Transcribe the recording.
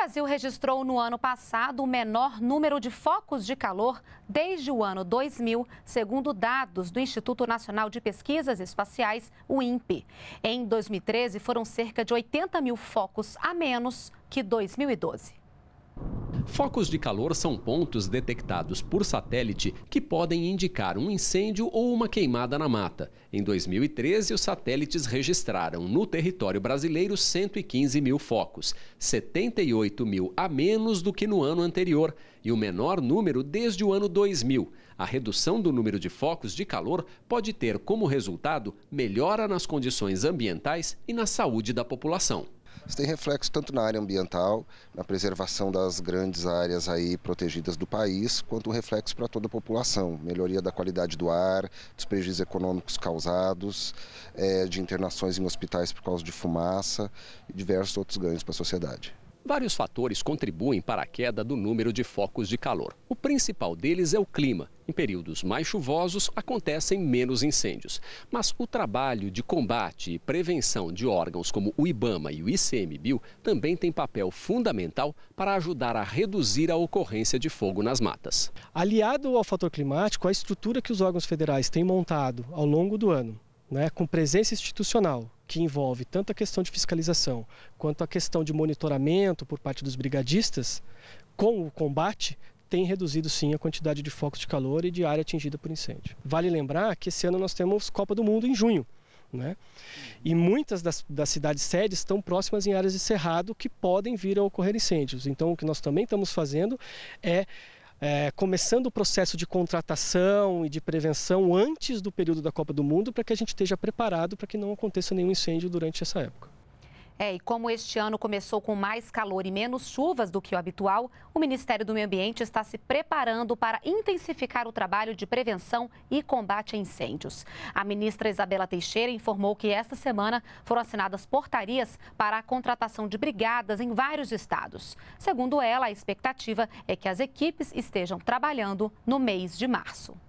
Brasil registrou no ano passado o menor número de focos de calor desde o ano 2000, segundo dados do Instituto Nacional de Pesquisas Espaciais, o INPE. Em 2013, foram cerca de 80 mil focos a menos que 2012. Focos de calor são pontos detectados por satélite que podem indicar um incêndio ou uma queimada na mata. Em 2013, os satélites registraram no território brasileiro 115 mil focos, 78 mil a menos do que no ano anterior e o menor número desde o ano 2000. A redução do número de focos de calor pode ter como resultado melhora nas condições ambientais e na saúde da população. Isso tem reflexo tanto na área ambiental, na preservação das grandes áreas aí protegidas do país, quanto um reflexo para toda a população. Melhoria da qualidade do ar, dos prejuízos econômicos causados, é, de internações em hospitais por causa de fumaça e diversos outros ganhos para a sociedade. Vários fatores contribuem para a queda do número de focos de calor. O principal deles é o clima. Em períodos mais chuvosos, acontecem menos incêndios. Mas o trabalho de combate e prevenção de órgãos como o IBAMA e o ICMBio também tem papel fundamental para ajudar a reduzir a ocorrência de fogo nas matas. Aliado ao fator climático, a estrutura que os órgãos federais têm montado ao longo do ano né, com presença institucional, que envolve tanto a questão de fiscalização quanto a questão de monitoramento por parte dos brigadistas, com o combate, tem reduzido sim a quantidade de focos de calor e de área atingida por incêndio. Vale lembrar que esse ano nós temos Copa do Mundo em junho. Né? E muitas das, das cidades sedes estão próximas em áreas de cerrado que podem vir a ocorrer incêndios. Então, o que nós também estamos fazendo é é, começando o processo de contratação e de prevenção antes do período da Copa do Mundo, para que a gente esteja preparado para que não aconteça nenhum incêndio durante essa época. É, e como este ano começou com mais calor e menos chuvas do que o habitual, o Ministério do Meio Ambiente está se preparando para intensificar o trabalho de prevenção e combate a incêndios. A ministra Isabela Teixeira informou que esta semana foram assinadas portarias para a contratação de brigadas em vários estados. Segundo ela, a expectativa é que as equipes estejam trabalhando no mês de março.